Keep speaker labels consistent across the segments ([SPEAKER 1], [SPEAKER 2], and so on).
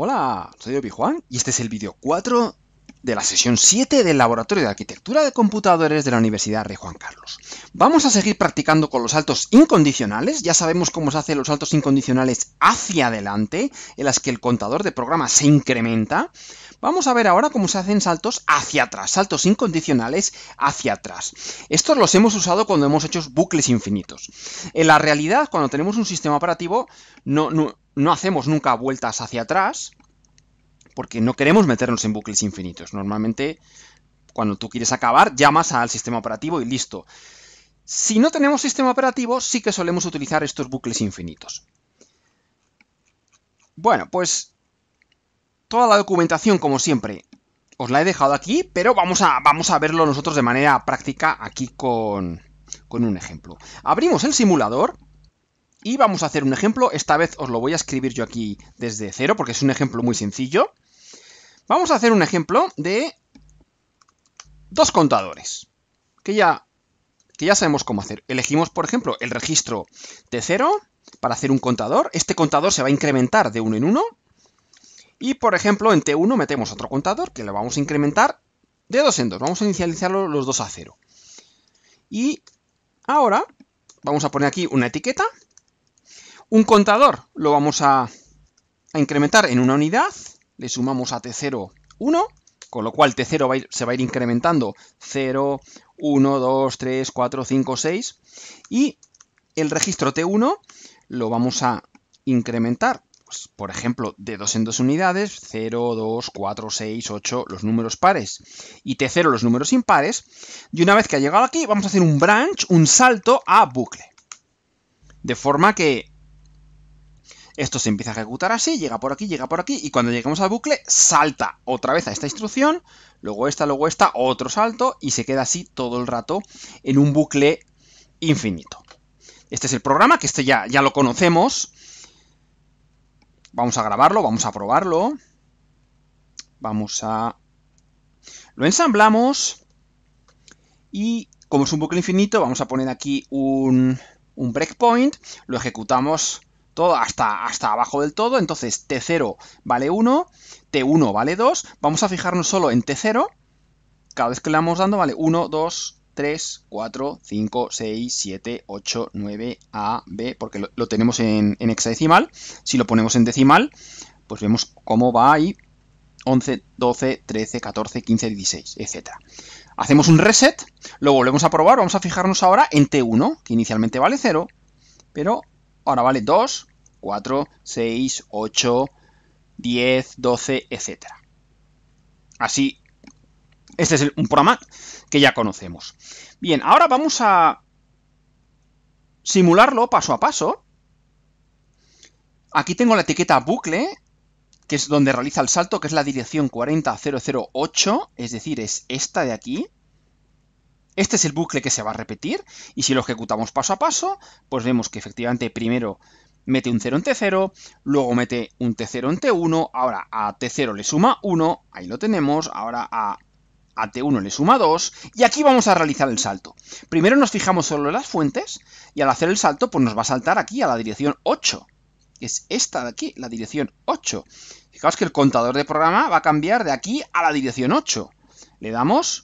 [SPEAKER 1] Hola, soy Obi Juan y este es el vídeo 4 de la sesión 7 del Laboratorio de Arquitectura de Computadores de la Universidad de Juan Carlos. Vamos a seguir practicando con los saltos incondicionales, ya sabemos cómo se hacen los saltos incondicionales hacia adelante, en las que el contador de programa se incrementa. Vamos a ver ahora cómo se hacen saltos hacia atrás, saltos incondicionales hacia atrás. Estos los hemos usado cuando hemos hecho bucles infinitos. En la realidad, cuando tenemos un sistema operativo, no no hacemos nunca vueltas hacia atrás, porque no queremos meternos en bucles infinitos. Normalmente, cuando tú quieres acabar, llamas al sistema operativo y listo. Si no tenemos sistema operativo, sí que solemos utilizar estos bucles infinitos. Bueno, pues toda la documentación, como siempre, os la he dejado aquí, pero vamos a, vamos a verlo nosotros de manera práctica aquí con, con un ejemplo. Abrimos el simulador y vamos a hacer un ejemplo, esta vez os lo voy a escribir yo aquí desde cero, porque es un ejemplo muy sencillo. Vamos a hacer un ejemplo de dos contadores, que ya, ya sabemos cómo hacer. Elegimos, por ejemplo, el registro de cero para hacer un contador. Este contador se va a incrementar de uno en uno. Y, por ejemplo, en T1 metemos otro contador que lo vamos a incrementar de dos en dos. Vamos a inicializarlo los dos a 0. Y ahora vamos a poner aquí una etiqueta un contador lo vamos a, incrementar en una unidad, le sumamos a T0 1, con lo cual T0 se va a ir incrementando 0, 1, 2, 3, 4, 5, 6 y el registro T1 lo vamos a incrementar, pues, por ejemplo, de 2 en 2 unidades, 0, 2, 4, 6, 8, los números pares y T0 los números impares y una vez que ha llegado aquí vamos a hacer un branch, un salto a bucle. De forma que esto se empieza a ejecutar así, llega por aquí, llega por aquí, y cuando llegamos al bucle, salta otra vez a esta instrucción, luego esta, luego esta, otro salto, y se queda así todo el rato en un bucle infinito. Este es el programa, que este ya, ya lo conocemos. Vamos a grabarlo, vamos a probarlo. Vamos a... Lo ensamblamos. Y como es un bucle infinito, vamos a poner aquí un, un breakpoint. Lo ejecutamos todo hasta, hasta abajo del todo, entonces T0 vale 1, T1 vale 2, vamos a fijarnos solo en T0, cada vez que le vamos dando vale 1, 2, 3, 4, 5, 6, 7, 8, 9, A, B, porque lo, tenemos en, en, hexadecimal, si lo ponemos en decimal, pues vemos cómo va ahí, 11, 12, 13, 14, 15, 16, etc. Hacemos un reset, lo volvemos a probar, vamos a fijarnos ahora en T1, que inicialmente vale 0, pero ahora vale 2, 4, 6, 8, 10, 12, etc. Así, este es un programa que ya conocemos. Bien, ahora vamos a simularlo paso a paso. Aquí tengo la etiqueta bucle, que es donde realiza el salto, que es la dirección 40008, es decir, es esta de aquí. Este es el bucle que se va a repetir y si lo ejecutamos paso a paso, pues vemos que efectivamente primero mete un 0 en T0, luego mete un T0 en T1, ahora a T0 le suma 1, ahí lo tenemos, ahora a, T1 le suma 2, y aquí vamos a realizar el salto. Primero nos fijamos solo en las fuentes, y al hacer el salto, pues nos va a saltar aquí a la dirección 8, que es esta de aquí, la dirección 8. Fijaos que el contador de programa va a cambiar de aquí a la dirección 8. Le damos,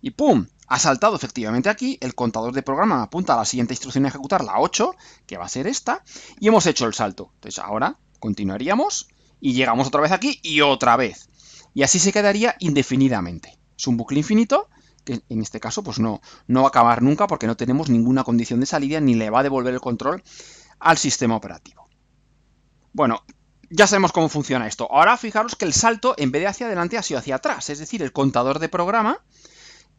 [SPEAKER 1] y ¡pum! Ha saltado efectivamente aquí, el contador de programa apunta a la siguiente instrucción a ejecutar, la 8, que va a ser esta, y hemos hecho el salto. Entonces ahora continuaríamos y llegamos otra vez aquí y otra vez. Y así se quedaría indefinidamente. Es un bucle infinito que en este caso pues no, no va a acabar nunca porque no tenemos ninguna condición de salida ni le va a devolver el control al sistema operativo. Bueno, ya sabemos cómo funciona esto. Ahora fijaros que el salto en vez de hacia adelante ha sido hacia atrás, es decir, el contador de programa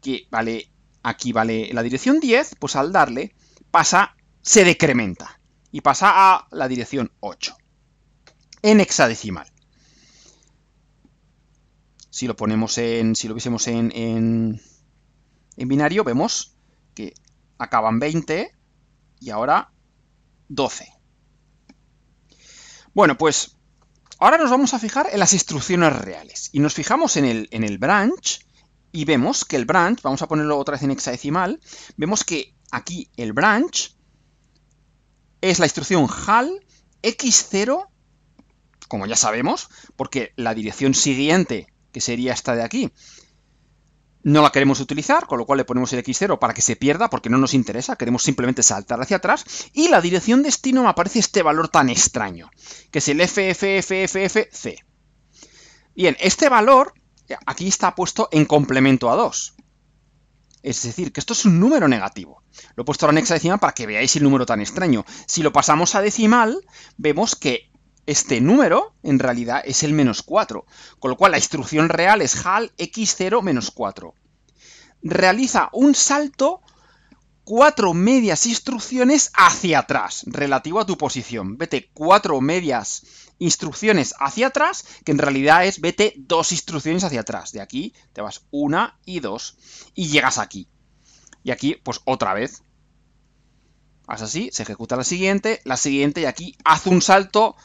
[SPEAKER 1] que vale Aquí vale la dirección 10, pues al darle pasa, se decrementa y pasa a la dirección 8 en hexadecimal. Si lo ponemos en, si lo viésemos en, en, binario, vemos que acaban 20 y ahora 12. Bueno, pues ahora nos vamos a fijar en las instrucciones reales y nos fijamos en el, en el branch y vemos que el branch, vamos a ponerlo otra vez en hexadecimal, vemos que aquí el branch es la instrucción HAL x0, como ya sabemos, porque la dirección siguiente, que sería esta de aquí, no la queremos utilizar, con lo cual le ponemos el x0 para que se pierda, porque no nos interesa, queremos simplemente saltar hacia atrás, y la dirección destino me aparece este valor tan extraño, que es el FFFFFC. Bien, este valor aquí está puesto en complemento a 2. Es decir, que esto es un número negativo. Lo he puesto ahora en decimal para que veáis el número tan extraño. Si lo pasamos a decimal, vemos que este número, en realidad, es el menos 4. Con lo cual, la instrucción real es HAL x0 menos 4. Realiza un salto cuatro medias instrucciones hacia atrás, relativo a tu posición. Vete cuatro medias instrucciones hacia atrás, que en realidad es vete dos instrucciones hacia atrás. De aquí te vas una y dos y llegas aquí. Y aquí, pues otra vez. Haz así, se ejecuta la siguiente, la siguiente y aquí haz un salto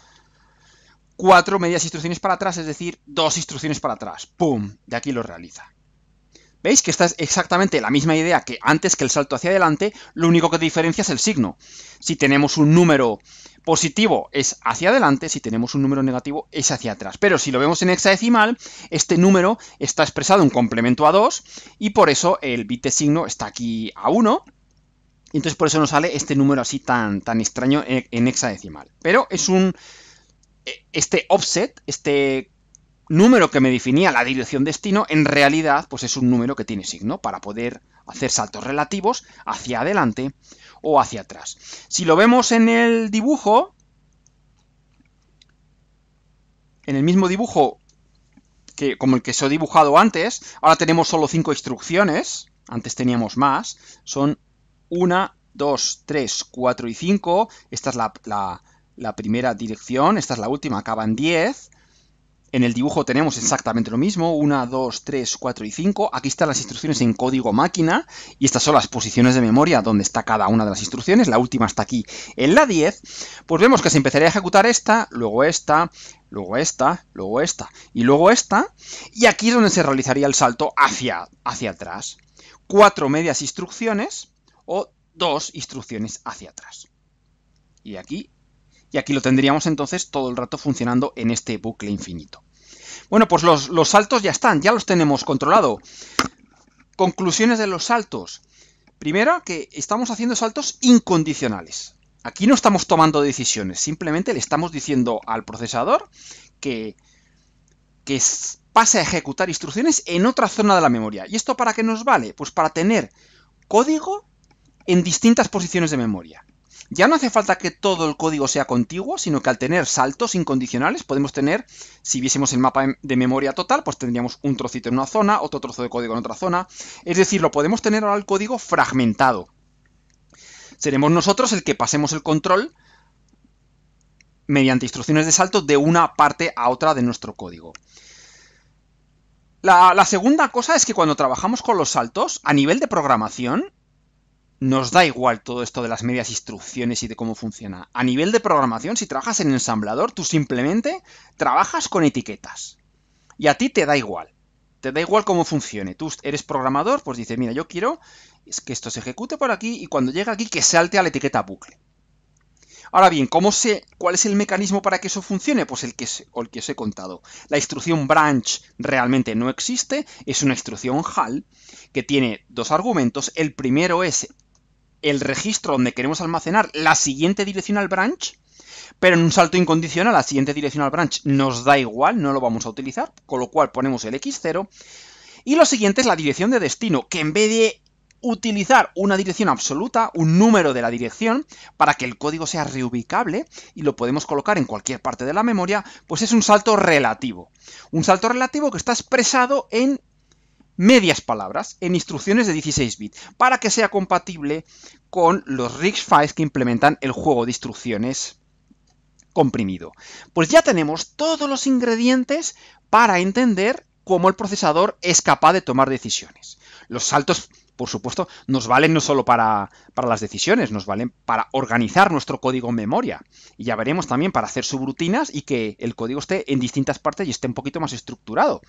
[SPEAKER 1] cuatro medias instrucciones para atrás, es decir, dos instrucciones para atrás. ¡Pum! De aquí lo realiza. ¿Veis que esta es exactamente la misma idea que antes que el salto hacia adelante? Lo único que diferencia es el signo. Si tenemos un número positivo es hacia adelante, si tenemos un número negativo es hacia atrás. Pero si lo vemos en hexadecimal, este número está expresado en complemento a 2 y por eso el bit de signo está aquí a 1. Y entonces por eso nos sale este número así tan, tan extraño en hexadecimal. Pero es un... E, este offset, este número que me definía la dirección destino, en realidad, pues es un número que tiene signo para poder hacer saltos relativos hacia adelante o hacia atrás. Si lo vemos en el dibujo, en el mismo dibujo que como el que se ha dibujado antes, ahora tenemos solo cinco instrucciones, antes teníamos más, son una, 2, 3, 4 y 5, esta es la, primera dirección, esta es la última, acaban 10, en el dibujo tenemos exactamente lo mismo, 1, 2, 3, 4 y 5. Aquí están las instrucciones en código máquina y estas son las posiciones de memoria donde está cada una de las instrucciones. La última está aquí en la 10. Pues vemos que se empezaría a ejecutar esta, luego esta, luego esta, luego esta y luego esta. Y aquí es donde se realizaría el salto hacia, hacia atrás. Cuatro medias instrucciones o dos instrucciones hacia atrás. Y aquí y aquí lo tendríamos entonces todo el rato funcionando en este bucle infinito. Bueno, pues los, saltos ya están, ya los tenemos controlado. Conclusiones de los saltos. Primero, que estamos haciendo saltos incondicionales. Aquí no estamos tomando decisiones, simplemente le estamos diciendo al procesador que, que pase a ejecutar instrucciones en otra zona de la memoria. ¿Y esto para qué nos vale? Pues para tener código en distintas posiciones de memoria ya no hace falta que todo el código sea contiguo, sino que al tener saltos incondicionales podemos tener, si viésemos el mapa de memoria total, pues tendríamos un trocito en una zona, otro trozo de código en otra zona. Es decir, lo podemos tener ahora el código fragmentado. Seremos nosotros el que pasemos el control mediante instrucciones de salto de una parte a otra de nuestro código. La, la segunda cosa es que cuando trabajamos con los saltos, a nivel de programación, nos da igual todo esto de las medias instrucciones y de cómo funciona. A nivel de programación, si trabajas en ensamblador, tú simplemente trabajas con etiquetas. Y a ti te da igual. Te da igual cómo funcione. Tú eres programador, pues dices, mira, yo quiero que esto se ejecute por aquí y cuando llegue aquí que salte a la etiqueta bucle. Ahora bien, ¿cómo sé cuál es el mecanismo para que eso funcione? Pues el que, el que os he contado. La instrucción branch realmente no existe, es una instrucción HAL que tiene dos argumentos. El primero es el registro donde queremos almacenar la siguiente dirección al branch, pero en un salto incondicional, la siguiente dirección al branch nos da igual, no lo vamos a utilizar, con lo cual ponemos el x0. Y lo siguiente es la dirección de destino, que en vez de utilizar una dirección absoluta, un número de la dirección, para que el código sea reubicable y lo podemos colocar en cualquier parte de la memoria, pues es un salto relativo. Un salto relativo que está expresado en medias palabras en instrucciones de 16 bits para que sea compatible con los RIGS files que implementan el juego de instrucciones comprimido. Pues ya tenemos todos los ingredientes para entender cómo el procesador es capaz de tomar decisiones. Los saltos, por supuesto, nos valen no solo para, para las decisiones, nos valen para organizar nuestro código en memoria. Y ya veremos también para hacer subrutinas y que el código esté en distintas partes y esté un poquito más estructurado.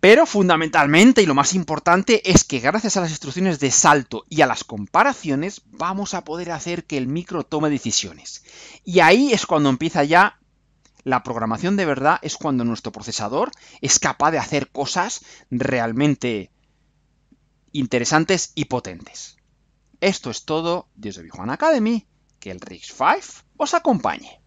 [SPEAKER 1] Pero fundamentalmente y lo más importante es que gracias a las instrucciones de salto y a las comparaciones vamos a poder hacer que el micro tome decisiones. Y ahí es cuando empieza ya la programación de verdad, es cuando nuestro procesador es capaz de hacer cosas realmente interesantes y potentes. Esto es todo desde Bijuan Academy. Que el rigs 5 os acompañe.